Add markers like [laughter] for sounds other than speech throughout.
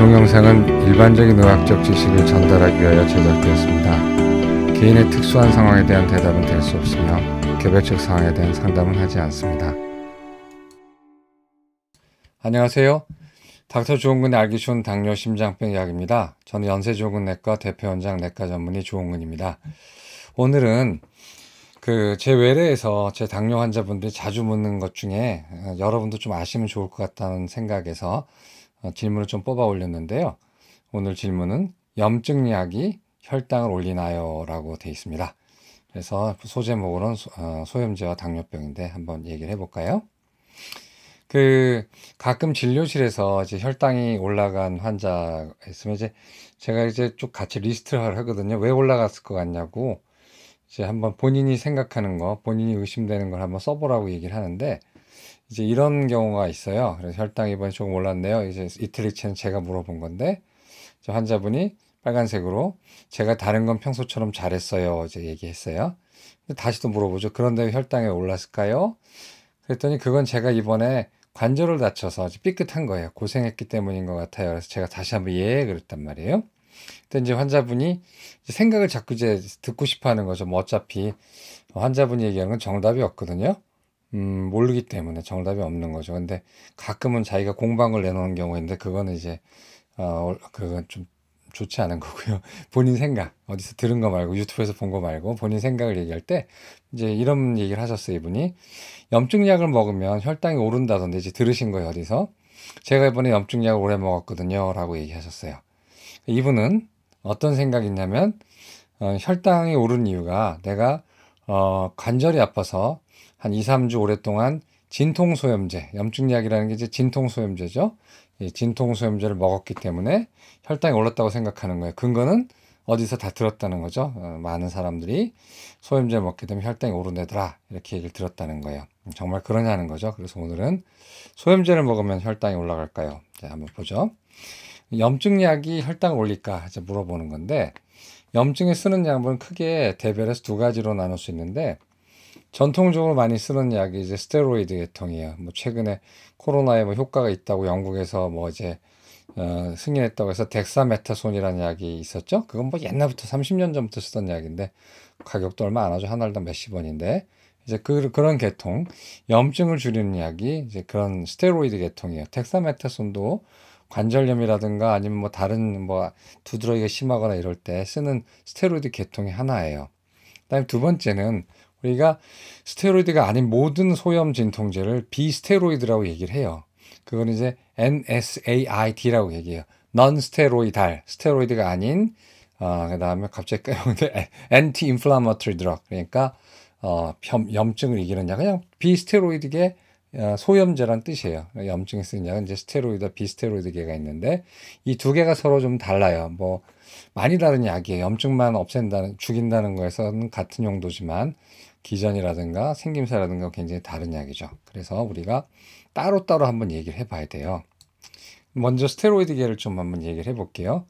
동영상은 일반적인 의학적 지식을 전달하기 위하여 제작되었습니다. 개인의 특수한 상황에 대한 대답은 될 수 없으며 개별적 상황에 대한 상담은 하지 않습니다. 안녕하세요. 닥터 조은근의 알기 쉬운 당뇨 심장병 약입니다 저는 연세조은내과 대표원장 내과 전문의 조은근입니다. 오늘은 그제 외래에서 제 당뇨 환자분들이 자주 묻는 것 중에 어, 여러분도 좀 아시면 좋을 것 같다는 생각에서 어, 질문을 좀 뽑아 올렸는데요. 오늘 질문은 염증 약이 혈당을 올리나요? 라고 돼 있습니다. 그래서 소제목으로는 어, 소염제와 당뇨병인데 한번 얘기를 해볼까요? 그 가끔 진료실에서 이제 혈당이 올라간 환자 있으면 이제 제가 이제 쭉 같이 리스트를 하거든요. 왜 올라갔을 것 같냐고 이제 한번 본인이 생각하는 거, 본인이 의심되는 걸 한번 써보라고 얘기를 하는데 이제 이런 경우가 있어요. 그래서 혈당이 이번에 조금 올랐네요. 이제 이틀리체는 제가 물어본 건데 저 환자분이 빨간색으로 제가 다른 건 평소처럼 잘했어요. 이제 얘기했어요. 근데 다시 또 물어보죠. 그런데 혈당이 올랐을까요? 그랬더니 그건 제가 이번에 관절을 다쳐서 삐끗한 거예요. 고생했기 때문인 것 같아요. 그래서 제가 다시 한번 예 그랬단 말이에요. 근데 이제 환자분이 이제 생각을 자꾸 이제 듣고 싶어 하는 거죠. 뭐 어차피 환자분이 얘기하는 건 정답이 없거든요. 음, 모르기 때문에 정답이 없는 거죠. 근데 가끔은 자기가 공방을 내놓는 경우가 있는데 그거는 이제, 어, 그건 좀 좋지 않은 거고요. [laughs] 본인 생각, 어디서 들은 거 말고, 유튜브에서 본 거 말고, 본인 생각을 얘기할 때, 이제 이런 얘기를 하셨어요, 이분이. 염증약을 먹으면 혈당이 오른다던데, 이제 들으신 거예요, 어디서. 제가 이번에 염증약을 오래 먹었거든요. 라고 얘기하셨어요. 이분은 어떤 생각이냐면 어, 혈당이 오른 이유가 내가 어, 관절이 아파서 한 2, 3주 오랫동안 진통소염제, 염증약이라는 게 이제 진통소염제죠. 이 예, 진통소염제를 먹었기 때문에 혈당이 올랐다고 생각하는 거예요. 근거는 어디서 다 들었다는 거죠. 어, 많은 사람들이 소염제 먹게 되면 혈당이 오르내더라 이렇게 얘기를 들었다는 거예요. 정말 그러냐는 거죠. 그래서 오늘은 소염제를 먹으면 혈당이 올라갈까요? 자, 네, 한번 보죠. 염증약이 혈당을 올릴까 이제 물어보는 건데 염증에 쓰는 약은 물 크게 대별해서 두 가지로 나눌 수 있는데 전통적으로 많이 쓰는 약이 이제 스테로이드 계통이에요. 뭐 최근에 코로나에 뭐 효과가 있다고 영국에서 뭐 이제 어, 승인했다고 해서 덱사메타손이라는 약이 있었죠. 그건 뭐 옛날부터 30년 전부터 쓰던 약인데 가격도 얼마 안 하죠. 한 알당 몇십 원인데 이제 그, 그런 계통 염증을 줄이는 약이 이제 그런 스테로이드 계통이에요. 덱사메타손도 관절염이라든가 아니면 뭐 다른 뭐 두드러기가 심하거나 이럴 때 쓰는 스테로이드 계통의 하나예요. 그다음 두 번째는 우리가 스테로이드가 아닌 모든 소염 진통제를 비스테로이드라고 얘기를 해요. 그건 이제 NSAID라고 얘기해요. n o n s t e 스테로이드가 아닌 어, 그다음에 갑자기 까먹는데 a n t i i n f l a m 그러니까 어, 염증을 이기는 약 그냥 비스테로이드계 소염제란 뜻이에요. 염증에 쓰는 약 이제 스테로이드, 비스테로이드계가 있는데 이 두 개가 서로 좀 달라요. 뭐 많이 다른 약이에요. 염증만 없앤다는 죽인다는 거에서는 같은 용도지만 기전이라든가 생김새라든가 굉장히 다른 약이죠. 그래서 우리가 따로따로 한번 얘기를 해봐야 돼요. 먼저 스테로이드계를 좀 한번 얘기를 해볼게요.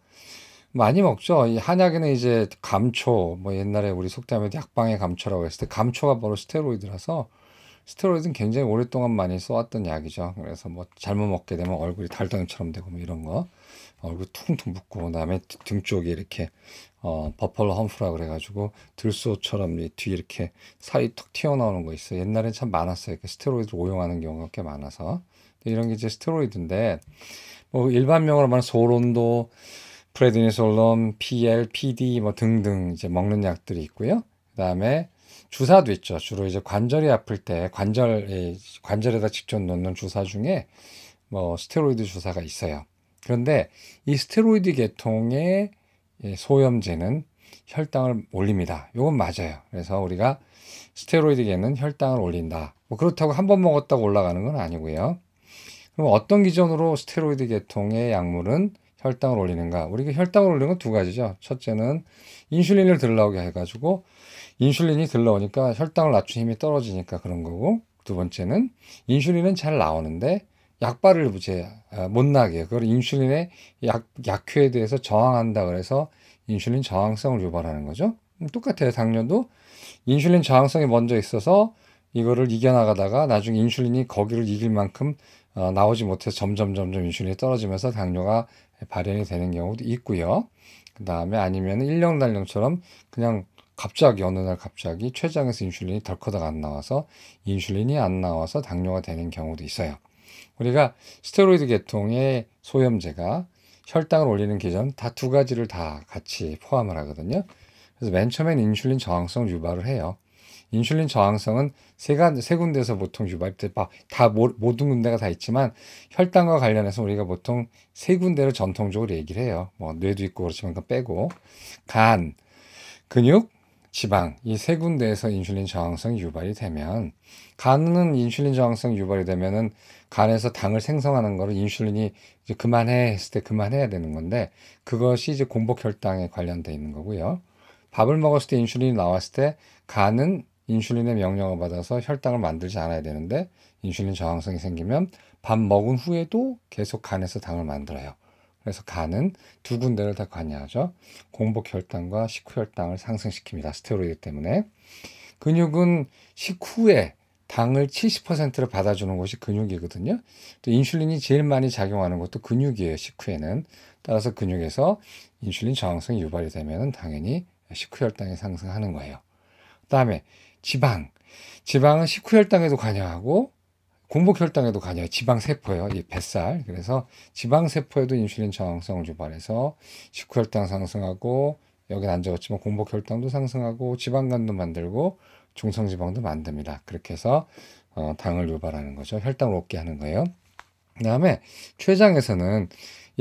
많이 먹죠. 이 한약에는 이제 감초, 뭐 옛날에 우리 속담에 약방의 감초라고 했을 때 감초가 바로 스테로이드라서 스테로이드는 굉장히 오랫동안 많이 써왔던 약이죠. 그래서 뭐 잘못 먹게 되면 얼굴이 달덩이처럼 되고 뭐 이런 거 얼굴 퉁퉁 붓고 그다음에 등 쪽에 이렇게 어 버펄러 험프라 그래가지고 들소처럼 뒤 이렇게 살이 툭 튀어나오는 거 있어요. 옛날엔 참 많았어요. 이렇게 스테로이드 오용하는 경우가 꽤 많아서 이런 게 이제 스테로이드인데 뭐 일반명으로 말하면 소론도 프레드니솔론, PL, PD 뭐 등등 이제 먹는 약들이 있고요. 그다음에 주사도 있죠. 주로 이제 관절이 아플 때 관절 관절에다 직접 놓는 주사 중에 뭐 스테로이드 주사가 있어요. 그런데 이 스테로이드 계통의 소염제는 혈당을 올립니다. 이건 맞아요. 그래서 우리가 스테로이드계는 혈당을 올린다. 뭐 그렇다고 한 번 먹었다고 올라가는 건 아니고요. 그럼 어떤 기준으로 스테로이드 계통의 약물은 혈당을 올리는가? 우리가 혈당을 올리는 건 두 가지죠. 첫째는 인슐린을 들러오게 해가지고 인슐린이 들러오니까 혈당을 낮춘 힘이 떨어지니까 그런 거고 두 번째는 인슐린은 잘 나오는데 약발을 부제 아, 못 나게 그걸 인슐린의 약 약효에 대해서 저항한다 그래서 인슐린 저항성을 유발하는 거죠. 음, 똑같아요. 당뇨도 인슐린 저항성이 먼저 있어서 이거를 이겨나가다가 나중에 인슐린이 거기를 이길 만큼 어, 나오지 못해서 점점 점점 인슐린이 떨어지면서 당뇨가 발현이 되는 경우도 있고요. 그 다음에 아니면 일령달령처럼 그냥 갑자기 어느 날 갑자기 췌장에서 인슐린이 덜커덕 안 나와서 인슐린이 안 나와서 당뇨가 되는 경우도 있어요. 우리가 스테로이드 계통의 소염제가 혈당을 올리는 기전 다 두 가지를 다 같이 포함을 하거든요. 그래서 맨 처음엔 인슐린 저항성 유발을 해요. 인슐린 저항성은 세, 군데서 보통 유발돼 다 모든 군데가 다 있지만 혈당과 관련해서 우리가 보통 세 군데를 전통적으로 얘기를 해요. 뭐 뇌도 있고 그렇지만 그 빼고 간, 근육, 지방 이 세 군데에서 인슐린 저항성이 유발이 되면 간은 인슐린 저항성 유발이 되면은 간에서 당을 생성하는 거를 인슐린이 이제 그만해 했을 때 그만해야 되는 건데 그것이 이제 공복 혈당에 관련돼 있는 거고요. 밥을 먹었을 때 인슐린이 나왔을 때 간은 인슐린의 명령을 받아서 혈당을 만들지 않아야 되는데 인슐린 저항성이 생기면 밥 먹은 후에도 계속 간에서 당을 만들어요. 그래서 간은 두 군데를 다 관여하죠. 공복 혈당과 식후 혈당을 상승시킵니다. 스테로이드 때문에. 근육은 식후에 당을 70%를 받아주는 곳이 근육이거든요. 또 인슐린이 제일 많이 작용하는 것도 근육이에요. 식후에는 따라서 근육에서 인슐린 저항성이 유발이 되면 당연히 식후 혈당이 상승하는 거예요. 그다음에 지방. 지방은 식후혈당에도 관여하고 공복혈당에도 관여해 지방세포예요. 이 뱃살. 그래서 지방세포에도 인슐린 저항성을 유발해서 식후혈당 상승하고 여기는 안 적었지만 공복혈당도 상승하고 지방간도 만들고 중성지방도 만듭니다. 그렇게 해서 어, 당을 유발하는 거죠. 혈당을 높게 하는 거예요. 그 다음에 췌장에서는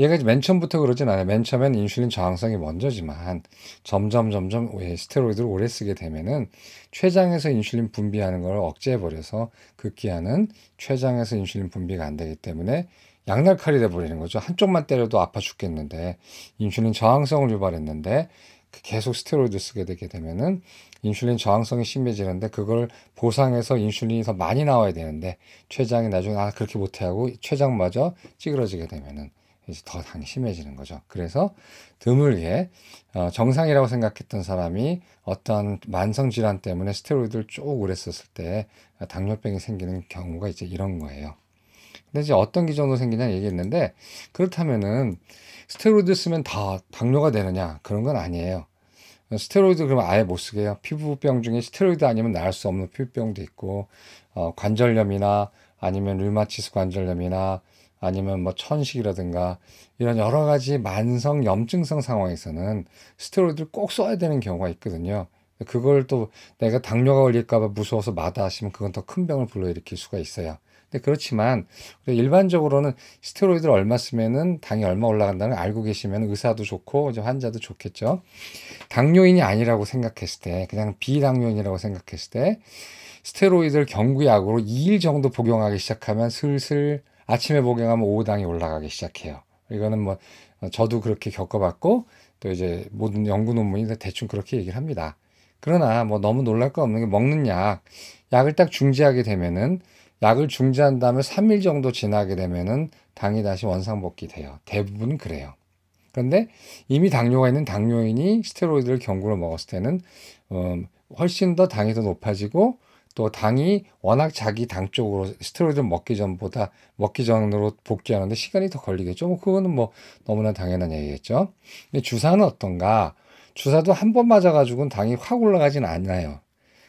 얘가 이제 맨 처음부터 그러진 않아요. 맨 처음엔 인슐린 저항성이 먼저지만 점점 점점 스테로이드를 오래 쓰게 되면은 췌장에서 인슐린 분비하는 걸 억제해 버려서 극기하는 췌장에서 인슐린 분비가 안 되기 때문에 양날칼이 돼 버리는 거죠. 한쪽만 때려도 아파 죽겠는데 인슐린 저항성을 유발했는데 그 계속 스테로이드 쓰게 되게 되면은 인슐린 저항성이 심해지는데 그걸 보상해서 인슐린이 더 많이 나와야 되는데 췌장이 나중에 아 그렇게 못해 하고 췌장마저 찌그러지게 되면은 이제 더 당심해지는 거죠. 그래서 드물게 어, 정상이라고 생각했던 사람이 어떠한 만성 질환 때문에 스테로이드를 쭉 오래 썼을 때 당뇨병이 생기는 경우가 이제 이런 거예요. 근데 이제 어떤 기전으로 생기냐 얘기했는데 그렇다면은 스테로이드 쓰면 다 당뇨가 되느냐 그런 건 아니에요. 스테로이드 그러면 아예 못 쓰게 요 피부병 중에 스테로이드 아니면 나을 수 없는 피부병도 있고 어, 관절염이나 아니면 류마티스 관절염이나 아니면 뭐 천식이라든가 이런 여러 가지 만성 염증성 상황에서는 스테로이드를 꼭 써야 되는 경우가 있거든요. 그걸 또 내가 당뇨가 걸릴까봐 무서워서 마다하시면 그건 더 큰 병을 불러일으킬 수가 있어요. 근데 그렇지만 일반적으로는 스테로이드를 얼마 쓰면은 당이 얼마 올라간다는 걸 알고 계시면 의사도 좋고 이제 환자도 좋겠죠. 당뇨인이 아니라고 생각했을 때 그냥 비당뇨인이라고 생각했을 때 스테로이드를 경구약으로 2일 정도 복용하기 시작하면 슬슬 아침에 복용하면 오후 당이 올라가기 시작해요. 이거는 뭐 어, 저도 그렇게 겪어봤고 또 이제 모든 연구 논문이 대충 그렇게 얘기를 합니다. 그러나 뭐 너무 놀랄 거 없는 게 먹는 약, 약을 딱 중지하게 되면은 약을 중지한 다음에 3일 정도 지나게 되면은 당이 다시 원상복귀 돼요. 대부분 그래요. 그런데 이미 당뇨가 있는 당뇨인이 스테로이드를 경구로 먹었을 때는 음, 훨씬 더 당이 더 높아지고 또 당이 워낙 자기 당 쪽으로 스테로이드 먹기 전보다 먹기 전으로 복귀하는데 시간이 더 걸리겠죠. 뭐 그거는 뭐 너무나 당연한 얘기겠죠. 근데 주사는 어떤가? 주사도 한 번 맞아가지고는 당이 확 올라가진 않아요.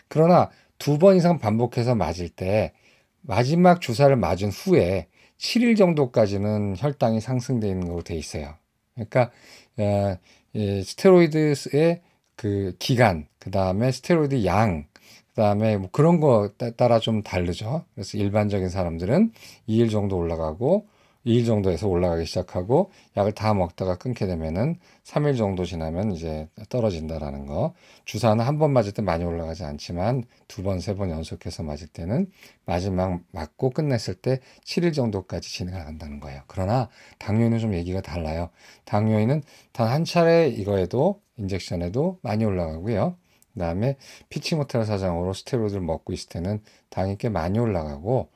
그러나 두 번 이상 반복해서 맞을 때 마지막 주사를 맞은 후에 7일 정도까지는 혈당이 상승돼 있는 걸로 돼 있어요. 그러니까 어, 예, 스테로이드의 그 기간, 그 다음에 스테로이드 양, 그다음에 뭐 그런 거 따라 좀 다르죠. 그래서 일반적인 사람들은 2일 정도 올라가고 2일 정도에서 올라가기 시작하고 약을 다 먹다가 끊게 되면은 3일 정도 지나면 이제 떨어진다라는 거. 주사는 한 번 맞을 때 많이 올라가지 않지만 두 번, 세 번 연속해서 맞을 때는 마지막 맞고 끝냈을 때 7일 정도까지 진행을 한다는 거예요. 그러나 당뇨인은 좀 얘기가 달라요. 당뇨인은 단 한 차례 이거에도 인젝션에도 많이 올라가고요. 그다음에 피치 모하는 사장으로 스테로이드를 먹고 있을 때는 당이 꽤 많이 올라가고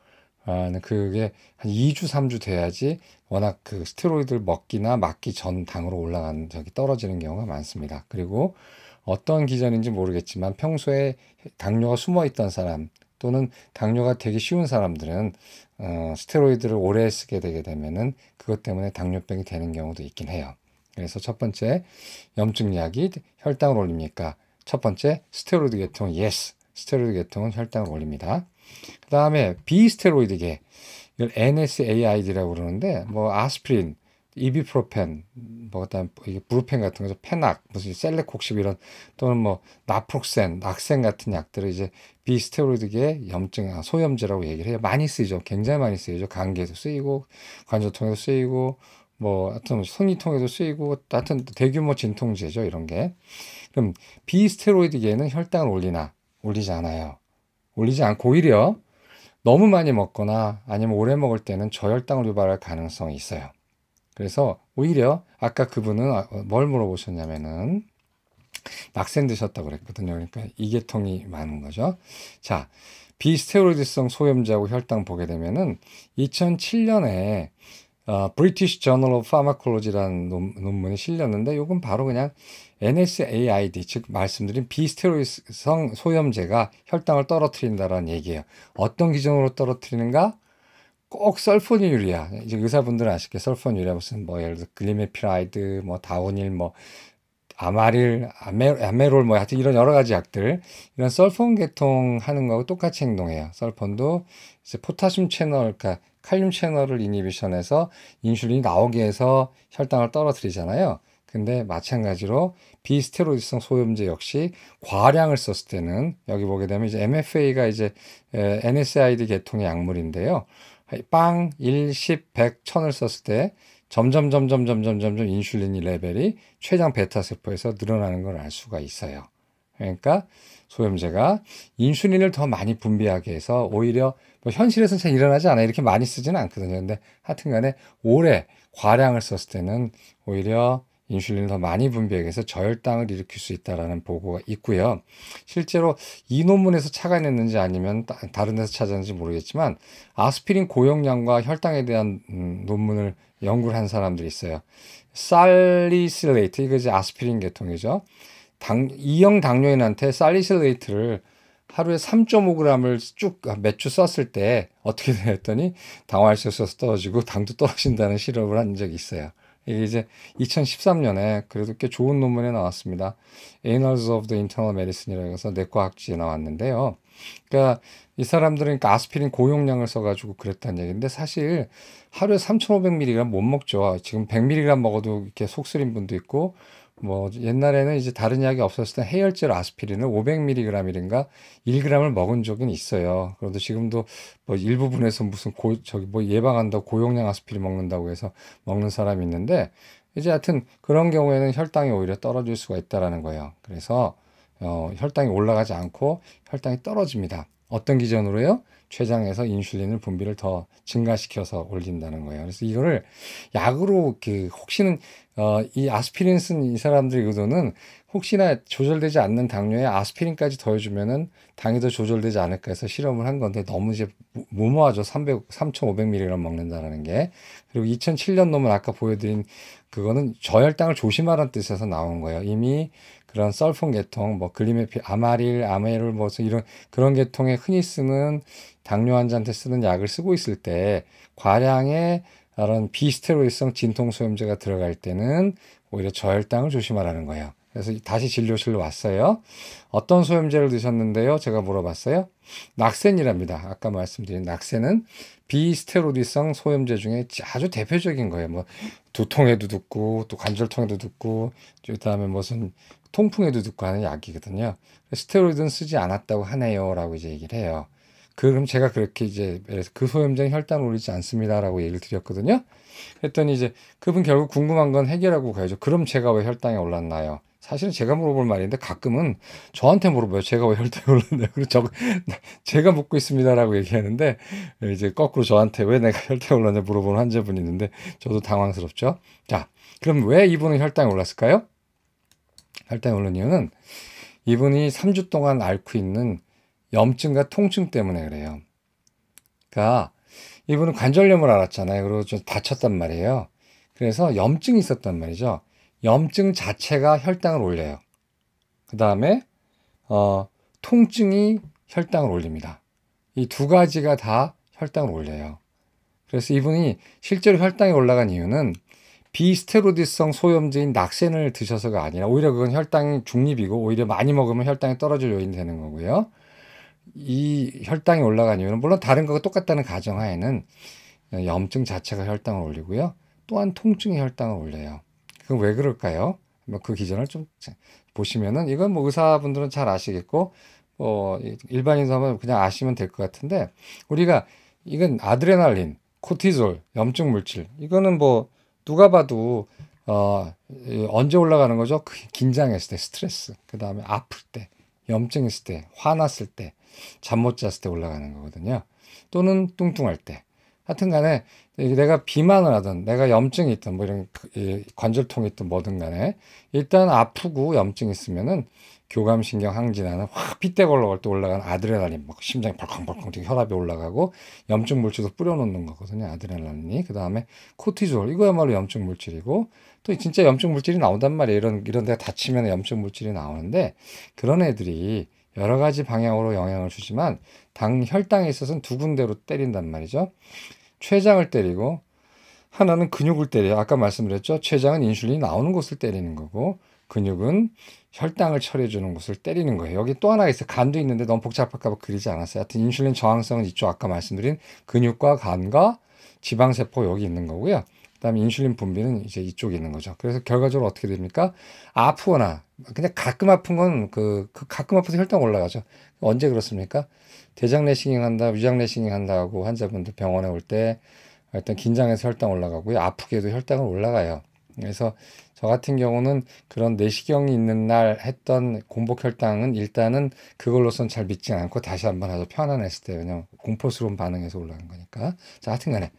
아, 그게 한 2주, 3주 돼야지 워낙 그 스테로이드를 먹기나 맞기 전 당으로 올라가는 적이 떨어지는 경우가 많습니다. 그리고 어떤 기전인지 모르겠지만 평소에 당뇨가 숨어 있던 사람 또는 당뇨가 되게 쉬운 사람들은 어, 스테로이드를 오래 쓰게 되게 되면은 그것 때문에 당뇨병이 되는 경우도 있긴 해요. 그래서 첫 번째 염증약이 혈당을 올립니까? 첫 번째 스테로이드 계통 yes 스테로이드 계통은 혈당을 올립니다. 그 다음에 비스테로이드계 이걸 NSAID라고 그러는데 뭐 아스피린, 이비프로펜, 뭐 그다음 이게 브루펜 같은 거죠, 페낙, 무슨 셀렉콕십 이런 또는 뭐 나프록센, 낙센 같은 약들을 이제 비스테로이드계 염증, 아, 소염제라고 얘기를 해요. 많이 쓰이죠, 굉장히 많이 쓰이죠. 감계에도 쓰이고 관절통에도 쓰이고 뭐 하여튼 손이통에도 쓰이고 하여튼 대규모 진통제죠 이런 게. 그럼 비스테로이드계는 에 혈당을 올리나? 올리지 않아요. 올리지 않고 오히려 너무 많이 먹거나 아니면 오래 먹을 때는 저혈당을 유발할 가능성이 있어요. 그래서 오히려 아까 그분은 아, 어, 뭘 물어보셨냐면은 막생 드셨다고 그랬거든요. 그러니까 이계통이 많은 거죠. 자, 비스테로이드성 소염제고 혈당 보게 되면은 2007년에 어, British Journal of Pharmacology라는 논문이 실렸는데 이건 바로 그냥 NSAID 즉 말씀드린 비스테로이드성 소염제가 혈당을 떨어뜨린다라는 얘기예요. 어떤 기준으로 떨어뜨리는가? 꼭 설포니유리아 이제 의사분들은 아시겠 설포니유리아 무슨 뭐 예를 들어 글리메피라이드 뭐 다우닐 뭐 아마릴 아메, 아메롤 뭐 하여튼 이런 여러 가지 약들 이런 설폰 계통 하는 거하고 똑같이 행동해요. 설폰도 이제 포타슘 채널 그러니까 칼륨 채널을 이니비션에서 인슐린이 나오게 해서 혈당을 떨어뜨리잖아요. 근데 마찬가지로 비스테로이드성 소염제 역시 과량을 썼을 때는 여기 보게 되면 이제 MFA가 이제 NSAID 계통의 약물인데요. 빵, 일, 십, 백, 천을 썼을 때 점점 점점 점점 점점 인슐린이 레벨이 췌장 베타 세포에서 늘어나는 걸 알 수가 있어요. 그러니까 소염제가 인슐린을 더 많이 분비하게 해서 오히려 뭐 현실에서는 잘 일어나지 않아 요 이렇게 많이 쓰지는 않거든요. 근데 하여튼간에 오래 과량을 썼을 때는 오히려 인슐린을 더 많이 분비하게 해서 저혈당을 일으킬 수 있다라는 보고가 있고요. 실제로 이 논문에서 착안했는지 아니면 다른 데서 찾았는지 모르겠지만 아스피린 고용량과 혈당에 대한 음, 논문을 연구를 한 사람들이 있어요. 살리실레이트 이거 이제 아스피린 계통이죠. 당, 이형 당뇨인한테 살리실레이트를 하루에 3.5g을 쭉 매주 썼을 때 어떻게 되었더니 [laughs] 당화혈색소가 떨어지고 당도 떨어진다는 실험을 한 적이 있어요. 이게 이제 2013년에 그래도 꽤 좋은 논문에 나왔습니다. Annals of the Internal Medicine이라고 해서 내과학지에 나왔는데요. 그러니까 이 사람들은 그러니까 아스피린 고용량을 써가지고 그랬다는 얘기인데 사실 하루에 3,500mg 못 먹죠. 지금 100mg 먹어도 이렇게 속쓰린 분도 있고 뭐 옛날에는 이제 다른 약이 없었을 때 해열제로 아스피린을 5 0 0 m g 든가 1g을 먹은 적은 있어요. 그래도 지금도 뭐 일부분에서 무슨 고, 저기 뭐 예방한다 고용량 아스피린 먹는다고 해서 먹는 사람이 있는데 이제 하여튼 그런 경우에는 혈당이 오히려 떨어질 수가 있다라는 거예요. 그래서 어, 혈당이 올라가지 않고 혈당이 떨어집니다. 어떤 기전으로요 췌장에서 인슐린을 분비를 더 증가시켜서 올린다는 거예요. 그래서 이거를 약으로 그 혹시는 어, 이 아스피린 쓴 이 사람들 의도는 혹시나 조절되지 않는 당뇨에 아스피린까지 더해주면은 당이 더 조절되지 않을까 해서 실험을 한 건데 너무 이제 무모하죠. 300, 3,500mg 먹는다라는 게. 그리고 2007년 놈은 아까 보여드린 그거는 저혈당을 조심하라는 뜻에서 나온 거예요. 이미 그런 썰폰 계통, 뭐 글리메피, 아마릴, 아메롤, 뭐 이런 그런 계통에 흔히 쓰는 당뇨 환자한테 쓰는 약을 쓰고 있을 때 과량의 이런 비스테로이드성 진통소염제가 들어갈 때는 오히려 저혈당을 조심하라는 거예요. 그래서 다시 진료실로 왔어요. 어떤 소염제를 드셨는데요? 제가 물어봤어요. 낙센이랍니다. 아까 말씀드린 낙센은 비스테로디성 소염제 중에 아주 대표적인 거예요. 뭐 두통에도 듣고 또 관절통에도 듣고 그다음에 무슨 통풍에도 듣고 하는 약이거든요. 스테로이드는 쓰지 않았다고 하네요라고 이제 얘기를 해요. 그, 럼 제가 그렇게 이제, 그소염장는 혈당 올리지 않습니다라고 얘기를 드렸거든요. 했더니 이제 그분 결국 궁금한 건 해결하고 가야죠. 그럼 제가 왜 혈당이 올랐나요? 사실은 제가 물어볼 말인데 가끔은 저한테 물어봐요. 제가 왜 혈당이 올랐나요? 그리고 저, [laughs] 제가 묻고 있습니다라고 얘기하는데 이제 거꾸로 저한테 왜 내가 [laughs] 혈당이 올랐냐 물어보는 환자분이 있는데 저도 당황스럽죠. 자, 그럼 왜 이분은 혈당이 올랐을까요? 혈당이 오른 이유는 이분이 3주 동안 앓고 있는 염증과 통증 때문에 그래요. 그러니까 이분은 관절염을 앓았잖아요. 그리고 좀 다쳤단 말이에요. 그래서 염증이 있었단 말이죠. 염증 자체가 혈당을 올려요. 그 다음에 어, 통증이 혈당을 올립니다. 이 두 가지가 다 혈당을 올려요. 그래서 이분이 실제로 혈당이 올라간 이유는 비스테로디성 소염제인 낙센을 드셔서가 아니라 오히려 그건 혈당이 중립이고 오히려 많이 먹으면 혈당이 떨어질 요인이 되는 거고요. 이 혈당이 올라간 이유는 물론 다른 거가 똑같다는 가정하에는 염증 자체가 혈당을 올리고요. 또한 통증이 혈당을 올려요. 그건 왜 그럴까요? 뭐 그 기전을 좀 보시면은 이건 뭐 의사분들은 잘 아시겠고 뭐 일반인 사람은 그냥 아시면 될 것 같은데 우리가 이건 아드레날린, 코티졸, 염증 물질 이거는 뭐 누가 봐도 어 언제 올라가는 거죠? 그 긴장했을 때, 스트레스, 그 다음에 아플 때, 염증 있을 때, 화났을 때, 잠못 잤을 때 올라가는 거거든요. 또는 뚱뚱할 때. 하여튼 간에 내가 비만을 하든 내가 염증이 있든 뭐 이런 그, 관절통이 있든 뭐든 간에 일단 아프고 염증이 있으면은 교감신경 항진하는확 핏대 걸러갈 때올라가는 아드레날린 막 심장이 벌컹벌컹 뛰게 혈압이 올라가고 염증 물질도 뿌려놓는 거거든요 아드레날린이 그 다음에 코티졸 이거야말로 염증 물질이고 또 진짜 염증 물질이 나온단 말이에요 이런 이런 데가 다치면 염증 물질이 나오는데 그런 애들이 여러 가지 방향으로 영향을 주지만 당 혈당에 있어서는 두 군데로 때린단 말이죠. 췌장을 때리고 하나는 근육을 때려요. 아까 말씀드렸죠. 췌장은 인슐린이 나오는 곳을 때리는 거고 근육은 혈당을 처리해 주는 곳을 때리는 거예요. 여기 또 하나 있어요. 간도 있는데 너무 복잡할까 봐 그리지 않았어요. 하여튼 인슐린 저항성은 이쪽 아까 말씀드린 근육과 간과 지방세포 여기 있는 거고요. 그다음에 인슐린 분비는 이제 이쪽에 있는 거죠. 그래서 결과적으로 어떻게 됩니까? 아프거나 그냥 가끔 아픈 건그 그 가끔 아프서 혈당 올라가죠. 언제 그렇습니까? 대장 내시경 한다, 위장 내시경 한다고 환자분들 병원에 올때 일단 긴장해서 혈당 올라가고요. 아프게도 혈당은 올라가요. 그래서 저 같은 경우는 그런 내시경이 있는 날 했던 공복 혈당은 일단은 그걸로선 잘 믿지 않고 다시 한번 하죠. 편안했을 때 왜냐면 공포스러운 반응에서 올라간 거니까. 자, 하여튼간에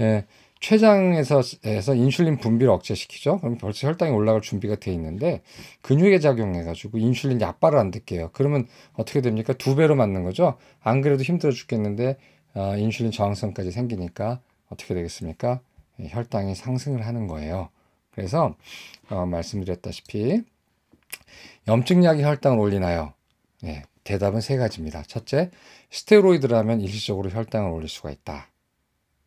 예. 췌장에서 에서 인슐린 분비를 억제시키죠. 그럼 벌써 혈당이 올라갈 준비가 돼 있는데 근육에 작용해 가지고 인슐린 약발을 안 듣게요. 그러면 어떻게 됩니까? 두 배로 맞는 거죠. 안 그래도 힘들어 죽겠는데 어, 인슐린 저항성까지 생기니까 어떻게 되겠습니까? 혈당이 상승을 하는 거예요. 그래서 어, 말씀드렸다시피 염증약이 혈당을 올리나요? 예, 대답은 세 가지입니다. 첫째, 스테로이드라면 일시적으로 혈당을 올릴 수가 있다.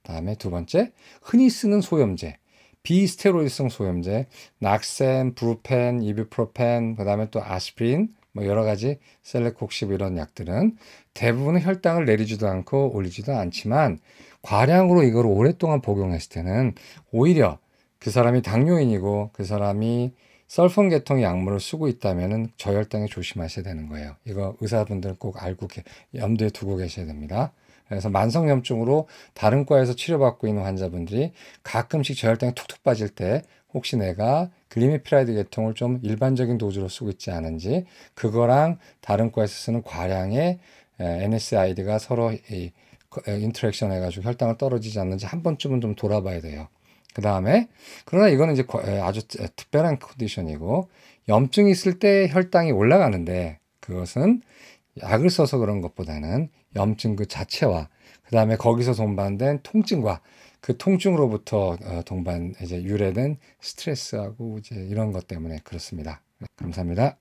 다음에 두 번째, 흔히 쓰는 소염제. 비스테로이드성 소염제, 낙센, 브루펜, 이비프로펜, 그 다음에 또 아스피린, 뭐 여러 가지 셀렉콕십 이런 약들은 대부분은 혈당을 내리지도 않고 올리지도 않지만 과량으로 이걸 오랫동안 복용했을 때는 오히려 그 사람이 당뇨인이고 그 사람이 썰폰 계통 약물을 쓰고 있다면 저혈당에 조심하셔야 되는 거예요. 이거 의사분들 꼭 알고 염두에 두고 계셔야 됩니다. 그래서 만성염증으로 다른 과에서 치료받고 있는 환자분들이 가끔씩 저혈당이 툭툭 빠질 때 혹시 내가 글리미피라이드 계통을 좀 일반적인 도주로 쓰고 있지 않은지 그거랑 다른 과에서 쓰는 과량의 NSAID가 서로 이 인터랙션 해가지고 혈당을 떨어지지 않는지 한 번쯤은 좀 돌아봐야 돼요. 그 다음에 그러나 이거는 이제 아주 특별한 컨디션이고 염증이 있을 때 혈당이 올라가는데 그것은 약을 써서 그런 것보다는 염증 그 자체와 그 다음에 거기서 동반된 통증과 그 통증으로부터 어, 동반 이제 유래된 스트레스하고 이제 이런 것 때문에 그렇습니다. 감사합니다.